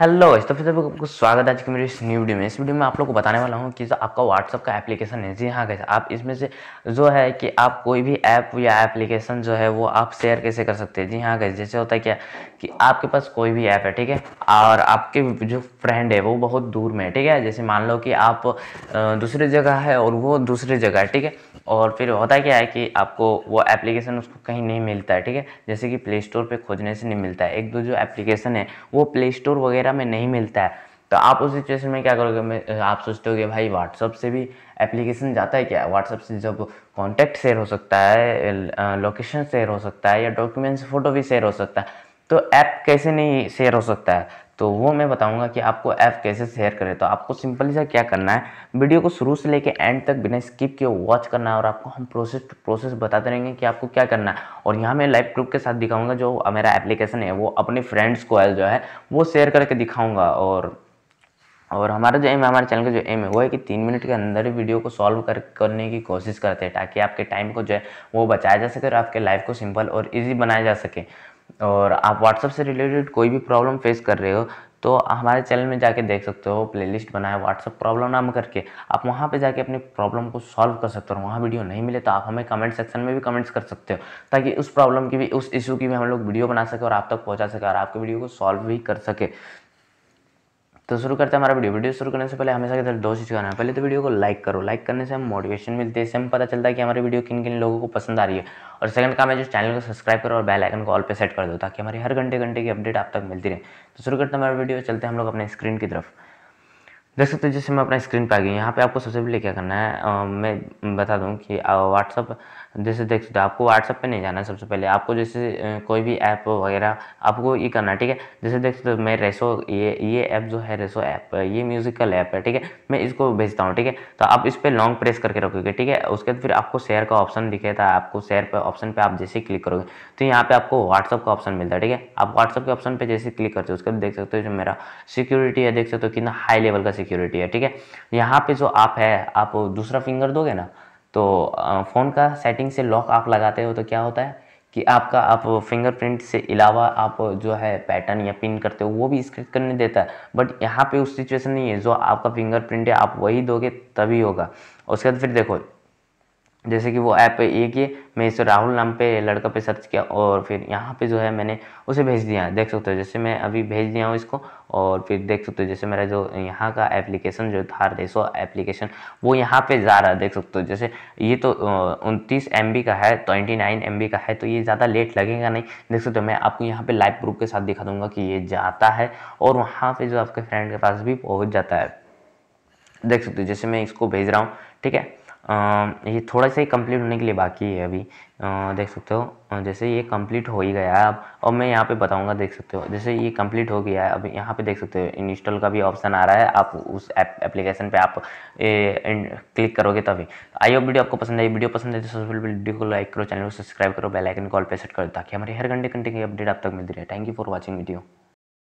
hello तो फिर सभी आपको स्वागत है आज की मेरी इस न्यू वीडियो में इस वीडियो में आप लोग को बताने वाला हूँ कि जो आपका व्हाट्सअप का एप्लीकेशन है जी हाँ कैसे आप इसमें से जो है कि आप कोई भी ऐप या एप्लीकेशन जो है वो आप शेयर कैसे कर सकते हैं जी हाँ कैसे जैसे होता है क्या कि आपके पास कोई भी ऐप है ठीक है और आपके जो फ्रेंड है वो बहुत दूर में है ठीक है जैसे मान लो कि आप दूसरी जगह है और वो दूसरी जगह है ठीक है और फिर होता क्या है कि आपको वो एप्लीकेशन उसको कहीं नहीं मिलता है ठीक है जैसे कि प्ले स्टोर पर खोजने से नहीं मिलता है एक दो जो एप्लीकेशन है वो प्ले स्टोर वगैरह वगैरह में नहीं मिलता है तो आप उस सिचुएशन में क्या करोगे आप सोचते हो भाई व्हाट्सअप से भी एप्लीकेशन जाता है क्या व्हाट्सअप से जब कॉन्टैक्ट शेयर हो सकता है लोकेशन शेयर हो सकता है या डॉक्यूमेंट्स फ़ोटो भी शेयर हो सकता है तो ऐप कैसे नहीं शेयर हो सकता है तो वो मैं बताऊंगा कि आपको ऐप कैसे शेयर करें तो आपको सिंपली सा क्या करना है वीडियो को शुरू से लेके एंड तक बिना स्किप किए वॉच करना है और आपको हम प्रोसेस प्रोसेस बताते रहेंगे कि आपको क्या करना है और यहाँ मैं लाइव ग्रुप के साथ दिखाऊंगा जो मेरा एप्लीकेशन है वो अपने फ्रेंड्स को जो है वो शेयर करके दिखाऊँगा और और हमारा जो एम है हमारे चैनल का जो एम है वो है कि तीन मिनट के अंदर ही वीडियो को सॉल्व कर करने की कोशिश करते हैं ताकि आपके टाइम को जो है वो बचाया जा सके और आपके लाइफ को सिंपल और इजी बनाया जा सके और आप व्हाट्सएप से रिलेटेड कोई भी प्रॉब्लम फेस कर रहे हो तो हमारे चैनल में जाके देख सकते हो प्लेलिस्ट बनाए व्हाट्सअप प्रॉब्लम नाम करके आप वहाँ पे जाके अपनी प्रॉब्लम को सॉल्व कर सकते हो वहाँ वीडियो नहीं मिले तो आप हमें कमेंट सेक्शन में भी कमेंट्स कर सकते हो ताकि उस प्रॉब्लम की भी उस इशू की भी हम लोग वीडियो बना सके और आप तक पहुँचा सके और आपके वीडियो को सॉल्व भी कर सके तो शुरू करते हैं हमारा वीडियो वीडियो शुरू करने से पहले हमेशा की दो चीज़ करना है पहले तो वीडियो को लाइक करो लाइक करने से हम मोटिवेशन मिलती है इससे हमें पता चलता है कि हमारी वीडियो किन किन लोगों को पसंद आ रही है और सेकंड काम है जो चैनल को सब्सक्राइब करो और बेल आइकन को ऑल पे सेट कर दो ताकि हमारी हर घंटे घंटे की अपडेट आप तक मिलती रहे तो शुरू करते हैं हमारा वीडियो चलते हैं हम लोग अपने स्क्रीन की तरफ देख सकते हो जैसे मैं अपना स्क्रीन पर आ गई यहाँ पे आपको सबसे पहले क्या करना है आ, मैं बता दूँ कि व्हाट्सअप जैसे देख सकते हो आपको व्हाट्सअप पे नहीं जाना है सबसे पहले आपको जैसे कोई भी ऐप वगैरह आपको ये करना है ठीक है जैसे देख सकते हो मैं रेसो ये ये ऐप जो है रेसो ऐप ये म्यूजिकल ऐप है ठीक है मैं इसको भेजता हूँ ठीक है तो आप इस पर लॉन्ग प्रेस करके रखोगे ठीक है उसके बाद फिर आपको शेयर का ऑप्शन दिखेगा आपको शेयर पर ऑप्शन पर आप जैसे क्लिक करोगे तो यहाँ पर आपको व्हाट्सअप का ऑप्शन मिलता है ठीक है आप व्हाट्सअप के ऑप्शन पर जैसे क्लिक करते हो उसके बाद देख सकते हो जो मेरा सिक्योरिटी है देख सकते हो कितना हाई लेवल का सिक्योरिटी है ठीक है यहाँ पे जो आप है आप दूसरा फिंगर दोगे ना तो फ़ोन का सेटिंग से लॉक आप लगाते हो तो क्या होता है कि आपका आप फिंगरप्रिंट से अलावा आप जो है पैटर्न या पिन करते हो वो भी स्क्रैच करने देता है बट यहाँ पे उस सिचुएशन नहीं है जो आपका फिंगरप्रिंट है आप वही दोगे तभी होगा उसके बाद फिर देखो जैसे कि वो ऐप एक ये मैं इस राहुल नाम पे लड़का पे सर्च किया और फिर यहाँ पे जो है मैंने उसे भेज दिया देख सकते हो जैसे मैं अभी भेज दिया हूँ इसको और फिर देख सकते हो जैसे मेरा जो यहाँ का एप्लीकेशन जो था रेसो एप्लीकेशन वो यहाँ पे जा रहा है देख सकते हो जैसे ये तो उनतीस एम का है ट्वेंटी नाइन एम का है तो ये ज़्यादा लेट लगेगा नहीं देख सकते हो मैं आपको यहाँ पर लाइव प्रूफ के साथ दिखा दूँगा कि ये जाता है और वहाँ पर जो आपके फ्रेंड के पास भी पहुँच जाता है देख सकते हो जैसे मैं इसको भेज रहा हूँ ठीक है ये थोड़ा सा ही कंप्लीट होने के लिए बाकी है अभी देख सकते हो जैसे ये कंप्लीट हो ही गया है अब और मैं यहाँ पे बताऊँगा देख सकते हो जैसे ये कंप्लीट हो गया है अब यहाँ पे देख सकते हो इंस्टॉल का भी ऑप्शन आ रहा है आप उस एप्लीकेशन पे आप ए, इन, क्लिक करोगे तभी आई होप वीडियो आपको पसंद आई वीडियो पसंद है तो सोशल वीडियो को लाइक करो चैनल को सब्सक्राइब करो बेलाइकन कॉल पर सेट करो ताकि हमारे हर घंटे घंटे की अपडेट आप तक मिलती रहे thank you for watching video